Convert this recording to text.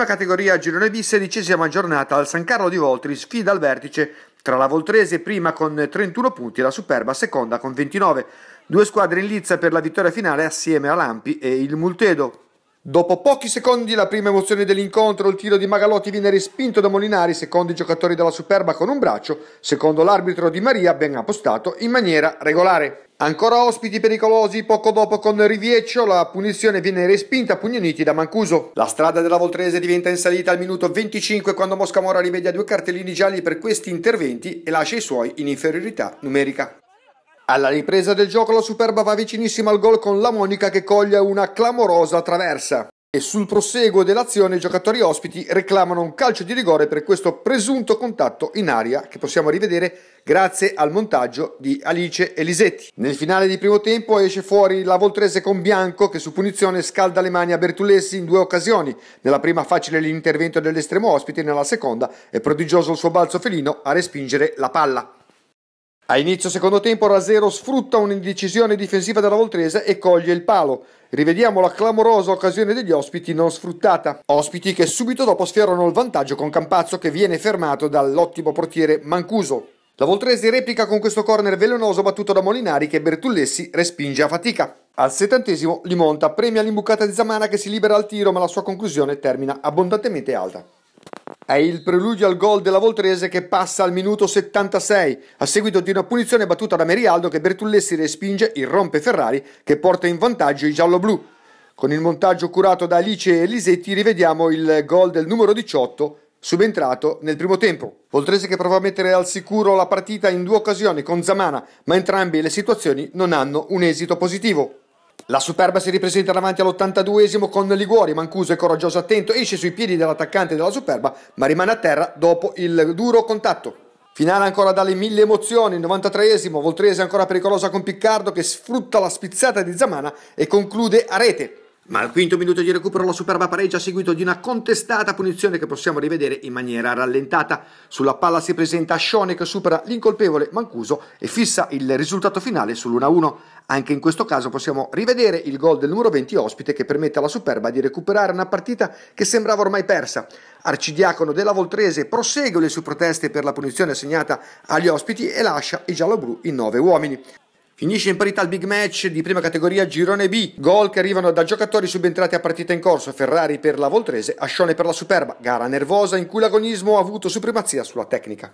Prima categoria girone B, sedicesima giornata al San Carlo di Voltri, sfida al vertice tra la Voltrese prima con 31 punti e la Superba seconda con 29. Due squadre in lizza per la vittoria finale assieme a Lampi e il Multedo. Dopo pochi secondi la prima emozione dell'incontro, il tiro di Magalotti viene respinto da Molinari, secondo i giocatori della Superba con un braccio, secondo l'arbitro Di Maria ben appostato in maniera regolare. Ancora ospiti pericolosi, poco dopo con Rivieccio la punizione viene respinta a pugnoniti da Mancuso. La strada della Voltrese diventa in salita al minuto 25 quando Mosca Mora rimedia due cartellini gialli per questi interventi e lascia i suoi in inferiorità numerica. Alla ripresa del gioco la Superba va vicinissima al gol con la Monica che coglie una clamorosa traversa. E sul proseguo dell'azione i giocatori ospiti reclamano un calcio di rigore per questo presunto contatto in aria che possiamo rivedere grazie al montaggio di Alice Elisetti. Nel finale di primo tempo esce fuori la Voltrese con Bianco che su punizione scalda le mani a Bertulessi in due occasioni. Nella prima facile l'intervento dell'estremo ospite, nella seconda è prodigioso il suo balzo felino a respingere la palla. A inizio secondo tempo Rasero sfrutta un'indecisione difensiva della Voltrese e coglie il palo. Rivediamo la clamorosa occasione degli ospiti non sfruttata. Ospiti che subito dopo sfiorano il vantaggio con Campazzo che viene fermato dall'ottimo portiere Mancuso. La Voltrese replica con questo corner velenoso battuto da Molinari che Bertullessi respinge a fatica. Al settantesimo Limonta premia l'imbucata di Zamana che si libera al tiro ma la sua conclusione termina abbondantemente alta. È il preludio al gol della Voltrese che passa al minuto 76, a seguito di una punizione battuta da Merialdo che Bertullessi respinge, irrompe Ferrari che porta in vantaggio i gialloblu. Con il montaggio curato da Alice e Elisetti rivediamo il gol del numero 18 subentrato nel primo tempo. Voltrese che prova a mettere al sicuro la partita in due occasioni con Zamana, ma entrambe le situazioni non hanno un esito positivo. La Superba si ripresenta davanti all'82esimo con Liguori, Mancuso è coraggioso attento, esce sui piedi dell'attaccante della Superba ma rimane a terra dopo il duro contatto. Finale ancora dalle mille emozioni, il 93esimo, Voltrese ancora pericolosa con Piccardo che sfrutta la spizzata di Zamana e conclude a rete. Ma al quinto minuto di recupero la superba pareggia a seguito di una contestata punizione che possiamo rivedere in maniera rallentata. Sulla palla si presenta Scione che supera l'incolpevole Mancuso e fissa il risultato finale sull'1-1. Anche in questo caso possiamo rivedere il gol del numero 20 ospite che permette alla superba di recuperare una partita che sembrava ormai persa. Arcidiacono della Voltrese prosegue le sue proteste per la punizione assegnata agli ospiti e lascia i giallo giallobru in 9 uomini. Finisce in parità il big match di prima categoria Girone B. Gol che arrivano da giocatori subentrati a partita in corso. Ferrari per la Voltrese, Ascione per la Superba. Gara nervosa in cui l'agonismo ha avuto supremazia sulla tecnica.